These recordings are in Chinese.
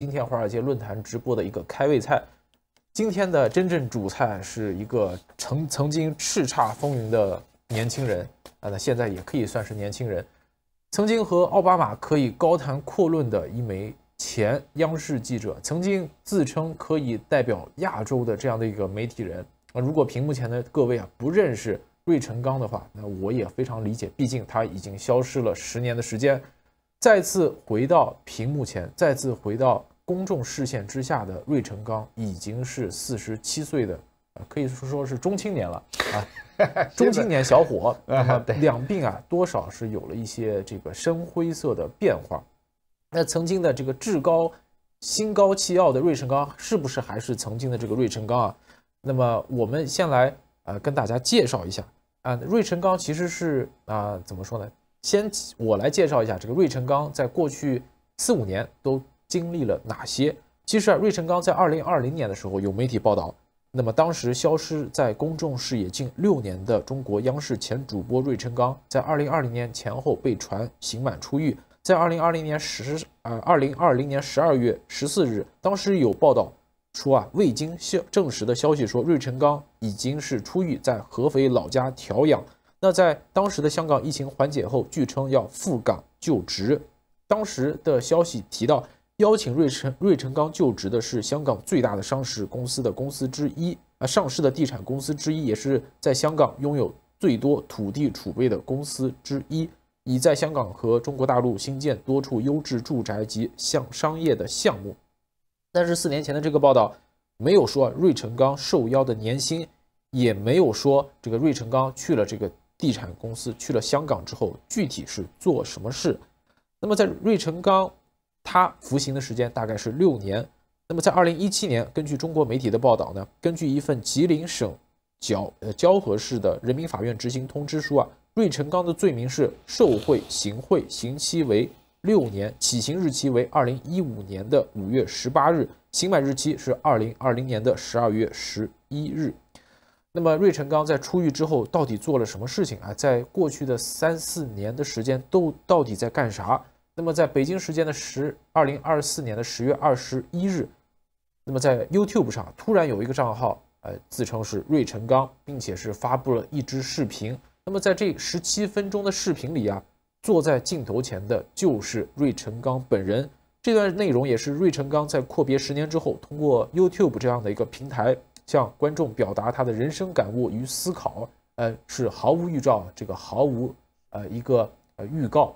今天华尔街论坛直播的一个开胃菜，今天的真正主菜是一个曾曾经叱咤风云的年轻人啊，那现在也可以算是年轻人，曾经和奥巴马可以高谈阔论的一枚前央视记者，曾经自称可以代表亚洲的这样的一个媒体人啊。如果屏幕前的各位啊不认识芮成钢的话，那我也非常理解，毕竟他已经消失了十年的时间。再次回到屏幕前，再次回到公众视线之下的芮成钢已经是四十七岁的可以说说是中青年了啊，中青年小伙，两鬓啊多少是有了一些这个深灰色的变化。那曾经的这个志高、心高气傲的芮成钢，是不是还是曾经的这个芮成钢啊？那么我们先来呃跟大家介绍一下啊，芮成钢其实是啊，怎么说呢？先我来介绍一下这个芮成钢在过去四五年都经历了哪些。其实啊，芮成钢在二零二零年的时候有媒体报道，那么当时消失在公众视野近六年的中国央视前主播芮成钢，在二零二零年前后被传刑满出狱。在二零二零年十呃二零二零年十二月十四日，当时有报道说啊，未经证实的消息说芮成钢已经是出狱，在合肥老家调养。那在当时的香港疫情缓解后，据称要赴港就职。当时的消息提到，邀请瑞成瑞成刚就职的是香港最大的上市公司的公司之一啊，上市的地产公司之一，也是在香港拥有最多土地储备的公司之一，已在香港和中国大陆新建多处优质住宅及项商业的项目。但是四年前的这个报道没有说瑞成刚受邀的年薪，也没有说这个瑞成刚去了这个。地产公司去了香港之后，具体是做什么事？那么在芮成钢他服刑的时间大概是六年。那么在二零一七年，根据中国媒体的报道呢，根据一份吉林省交呃蛟河市的人民法院执行通知书啊，芮成钢的罪名是受贿、行贿，刑期为六年，起刑日期为二零一五年的五月十八日，刑满日期是二零二零年的十二月十一日。那么，芮成钢在出狱之后到底做了什么事情啊？在过去的三四年的时间，都到底在干啥？那么，在北京时间的十二零二四年的十月二十一日，那么在 YouTube 上突然有一个账号，呃，自称是芮成钢，并且是发布了一支视频。那么，在这十七分钟的视频里啊，坐在镜头前的就是芮成钢本人。这段内容也是芮成钢在阔别十年之后，通过 YouTube 这样的一个平台。向观众表达他的人生感悟与思考，呃，是毫无预兆，这个毫无呃一个呃预告。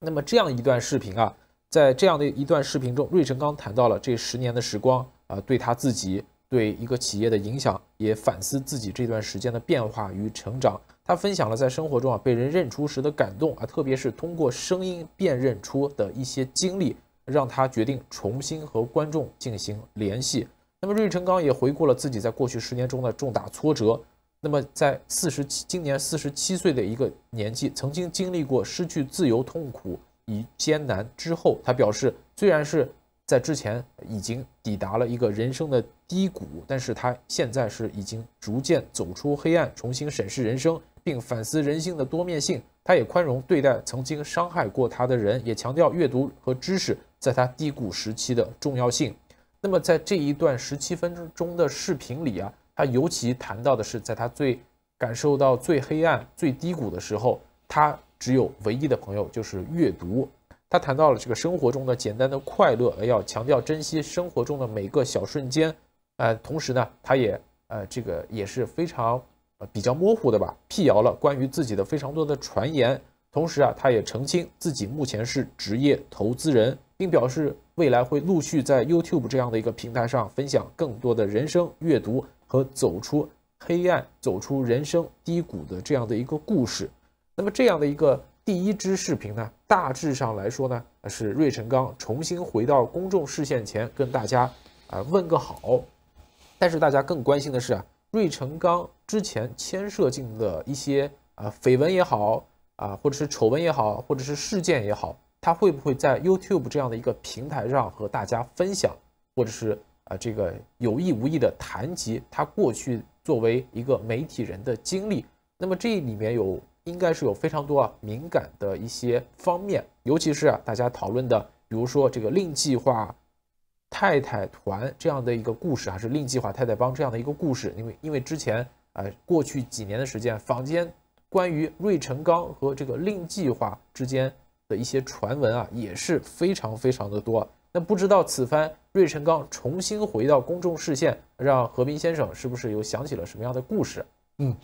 那么这样一段视频啊，在这样的一段视频中，芮成钢谈到了这十年的时光啊，对他自己对一个企业的影响，也反思自己这段时间的变化与成长。他分享了在生活中啊被人认出时的感动啊，特别是通过声音辨认出的一些经历，让他决定重新和观众进行联系。那么，芮成钢也回顾了自己在过去十年中的重大挫折。那么，在四十七今年四十七岁的一个年纪，曾经经历过失去自由、痛苦与艰难之后，他表示，虽然是在之前已经抵达了一个人生的低谷，但是他现在是已经逐渐走出黑暗，重新审视人生，并反思人性的多面性。他也宽容对待曾经伤害过他的人，也强调阅读和知识在他低谷时期的重要性。那么在这一段十七分钟的视频里啊，他尤其谈到的是，在他最感受到最黑暗、最低谷的时候，他只有唯一的朋友就是阅读。他谈到了这个生活中的简单的快乐，而要强调珍惜生活中的每个小瞬间。呃，同时呢，他也呃这个也是非常呃比较模糊的吧，辟谣了关于自己的非常多的传言。同时啊，他也澄清自己目前是职业投资人。并表示未来会陆续在 YouTube 这样的一个平台上分享更多的人生阅读和走出黑暗、走出人生低谷的这样的一个故事。那么这样的一个第一支视频呢，大致上来说呢，是芮成钢重新回到公众视线前，跟大家啊问个好。但是大家更关心的是啊，芮成钢之前牵涉进的一些啊绯闻也好啊，或者是丑闻也好，或者是事件也好。他会不会在 YouTube 这样的一个平台上和大家分享，或者是啊这个有意无意的谈及他过去作为一个媒体人的经历？那么这里面有应该是有非常多敏感的一些方面，尤其是啊大家讨论的，比如说这个令计划太太团这样的一个故事，还是令计划太太帮这样的一个故事？因为因为之前啊过去几年的时间，坊间关于芮成钢和这个令计划之间。的一些传闻啊，也是非常非常的多。那不知道此番芮成钢重新回到公众视线，让何斌先生是不是又想起了什么样的故事？嗯。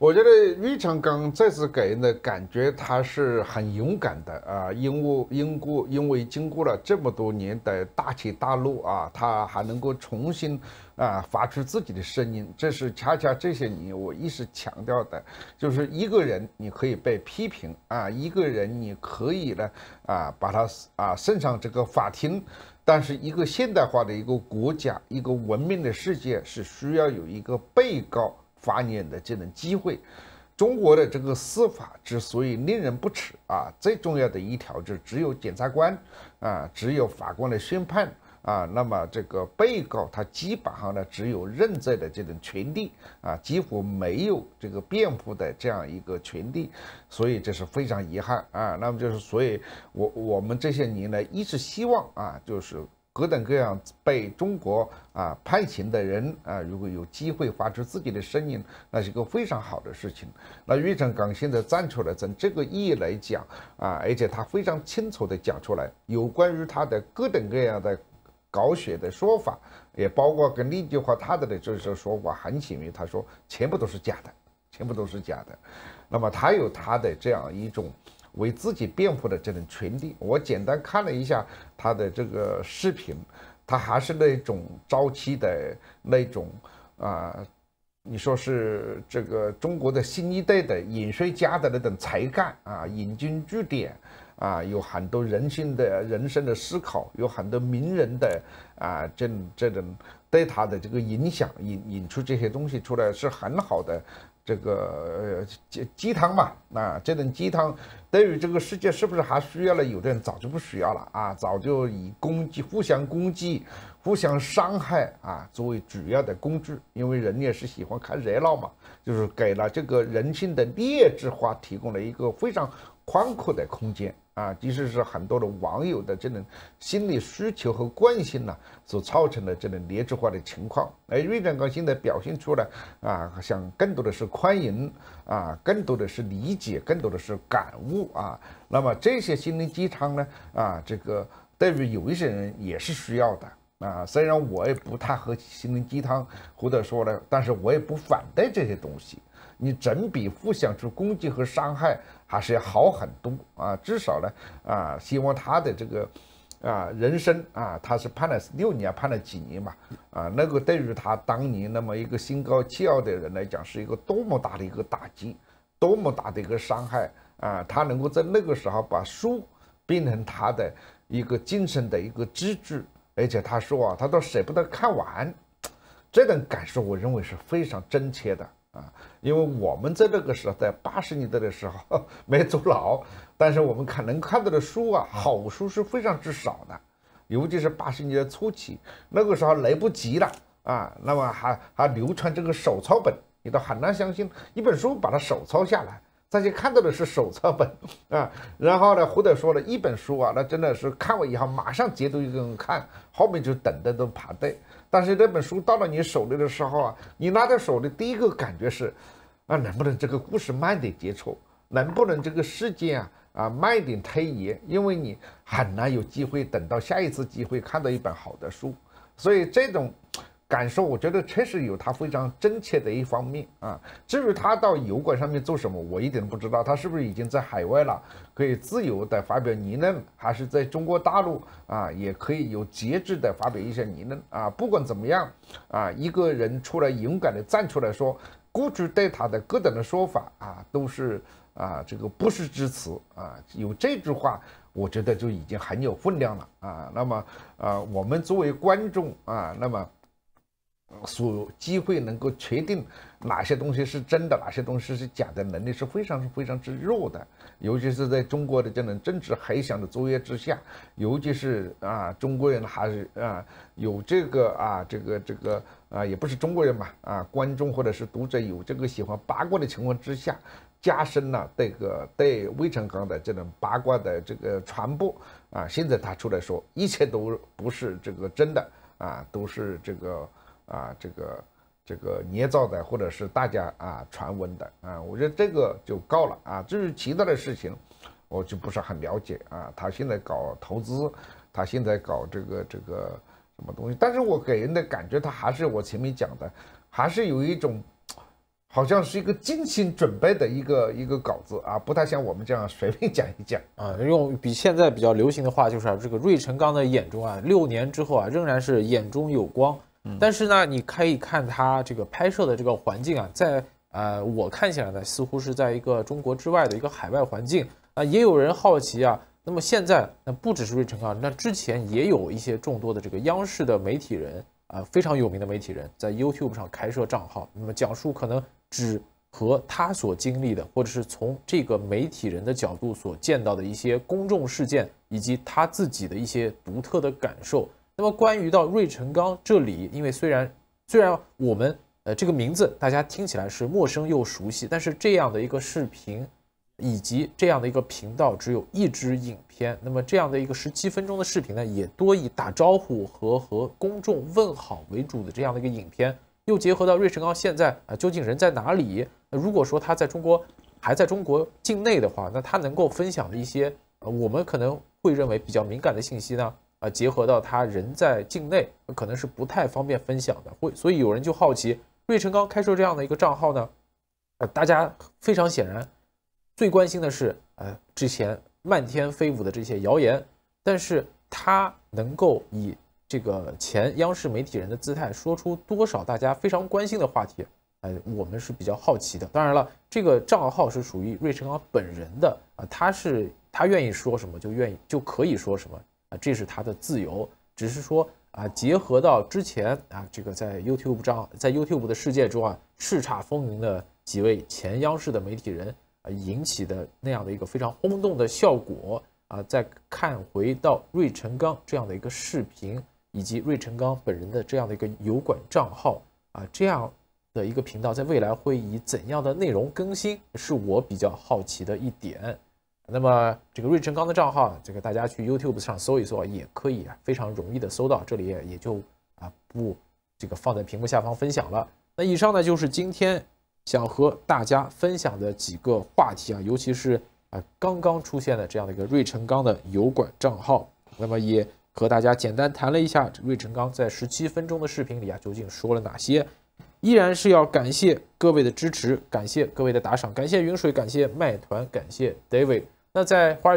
我觉得魏长刚这次给人的感觉，他是很勇敢的啊！因为，因故因为经过了这么多年的大起大落啊，他还能够重新啊发出自己的声音，这是恰恰这些年我一直强调的，就是一个人你可以被批评啊，一个人你可以呢啊把他啊送上这个法庭，但是一个现代化的一个国家，一个文明的世界是需要有一个被告。发言的这种机会，中国的这个司法之所以令人不齿啊，最重要的一条就只有检察官啊，只有法官来宣判啊，那么这个被告他基本上呢只有认罪的这种权利啊，几乎没有这个辩护的这样一个权利，所以这是非常遗憾啊。那么就是所以我我们这些年呢一直希望啊，就是。各种各样被中国啊派遣的人啊，如果有机会发出自己的声音，那是一个非常好的事情。那岳长刚现在站出来，从这个意义来讲啊，而且他非常清楚的讲出来，有关于他的各种各样的搞血的说法，也包括跟一句话他的的就是说法很鲜明，他说全部都是假的，全部都是假的。那么他有他的这样一种。为自己辩护的这种权利，我简单看了一下他的这个视频，他还是那种朝气的那种啊，你说是这个中国的新一代的演说家的那种才干啊，引经据典啊，有很多人性的人生的思考，有很多名人的啊，这这种对他的这个影响，引引出这些东西出来是很好的。这个呃鸡鸡汤嘛，那这种鸡汤对于这个世界是不是还需要了？有的人早就不需要了啊，早就以攻击、互相攻击、互相伤害啊作为主要的工具，因为人也是喜欢看热闹嘛，就是给了这个人性的劣质化提供了一个非常。宽阔的空间啊，其实是很多的网友的这种心理需求和惯性呢所造成的这种劣质化的情况。而瑞振刚现在表现出来啊，想更多的是宽容啊，更多的是理解，更多的是感悟啊。那么这些心灵鸡汤呢啊，这个对于有一些人也是需要的啊。虽然我也不太喝心灵鸡汤，或者说呢，但是我也不反对这些东西。你整比互相去攻击和伤害还是要好很多啊！至少呢啊，希望他的这个啊人生啊，他是判了六年，判了几年嘛啊？那个对于他当年那么一个心高气傲的人来讲，是一个多么大的一个打击，多么大的一个伤害啊！他能够在那个时候把书变成他的一个精神的一个支柱，而且他说啊，他都舍不得看完，这种感受，我认为是非常真切的。啊，因为我们在那个时代，八十年代的时候没坐牢，但是我们看能看到的书啊，好书是非常之少的，尤其是八十年代初期，那个时候来不及了啊，那么还还流传这个手抄本，你都很难相信一本书把它手抄下来，大家看到的是手抄本啊，然后呢，或者说了一本书啊，那真的是看完以后马上截图一个人看，后面就等着都排队。但是这本书到了你手里的时候啊，你拿到手的第一个感觉是，啊能不能这个故事慢点接触，能不能这个事件啊啊慢一点推移，因为你很难有机会等到下一次机会看到一本好的书，所以这种。感受，我觉得确实有他非常真切的一方面啊。至于他到油管上面做什么，我一点都不知道。他是不是已经在海外了，可以自由的发表言论，还是在中国大陆啊也可以有节制的发表一些言论啊？不管怎么样啊，一个人出来勇敢的站出来说，过去对他的各种的说法啊，都是啊这个不实之词啊。有这句话，我觉得就已经很有分量了啊。那么啊，我们作为观众啊，那么。所机会能够确定哪些东西是真的，哪些东西是假的能力是非常非常之弱的，尤其是在中国的这种政治海响的作业之下，尤其是啊，中国人还是啊有这个啊，这个这个啊，也不是中国人嘛啊，观众或者是读者有这个喜欢八卦的情况之下，加深了这个对魏成刚的这种八卦的这个传播啊，现在他出来说一切都不是这个真的啊，都是这个。啊，这个这个捏造的，或者是大家啊传闻的啊，我觉得这个就够了啊。至于其他的事情，我就不是很了解啊。他现在搞投资，他现在搞这个这个什么东西？但是我给人的感觉，他还是我前面讲的，还是有一种好像是一个精心准备的一个一个稿子啊，不太像我们这样随便讲一讲啊。用比现在比较流行的话，就是这个芮成钢的眼中啊，六年之后啊，仍然是眼中有光。但是呢，你可以看他这个拍摄的这个环境啊，在呃我看起来呢，似乎是在一个中国之外的一个海外环境。啊，也有人好奇啊，那么现在那不只是芮成啊，那之前也有一些众多的这个央视的媒体人啊，非常有名的媒体人在 YouTube 上开设账号，那么讲述可能只和他所经历的，或者是从这个媒体人的角度所见到的一些公众事件，以及他自己的一些独特的感受。那么，关于到芮成钢这里，因为虽然虽然我们呃这个名字大家听起来是陌生又熟悉，但是这样的一个视频，以及这样的一个频道只有一支影片，那么这样的一个十七分钟的视频呢，也多以打招呼和和公众问好为主的这样的一个影片，又结合到芮成钢现在啊究竟人在哪里？那如果说他在中国还在中国境内的话，那他能够分享的一些呃我们可能会认为比较敏感的信息呢？啊，结合到他人在境内，可能是不太方便分享的，会所以有人就好奇，芮成钢开设这样的一个账号呢？呃，大家非常显然最关心的是，呃，之前漫天飞舞的这些谣言，但是他能够以这个前央视媒体人的姿态，说出多少大家非常关心的话题？呃，我们是比较好奇的。当然了，这个账号是属于芮成钢本人的啊，他是他愿意说什么就愿意就可以说什么。这是他的自由，只是说啊，结合到之前啊，这个在 YouTube 上，在 YouTube 的世界中啊，叱咤风云的几位前央视的媒体人啊，引起的那样的一个非常轰动的效果啊，再看回到芮成钢这样的一个视频，以及芮成钢本人的这样的一个油管账号啊，这样的一个频道，在未来会以怎样的内容更新，是我比较好奇的一点。那么这个瑞成钢的账号，这个大家去 YouTube 上搜一搜也可以啊，非常容易的搜到。这里也就啊不这个放在屏幕下方分享了。那以上呢就是今天想和大家分享的几个话题啊，尤其是啊刚刚出现的这样的一个瑞成钢的油管账号。那么也和大家简单谈了一下瑞成钢在十七分钟的视频里啊究竟说了哪些。依然是要感谢各位的支持，感谢各位的打赏，感谢云水，感谢麦团，感谢 David。那在华尔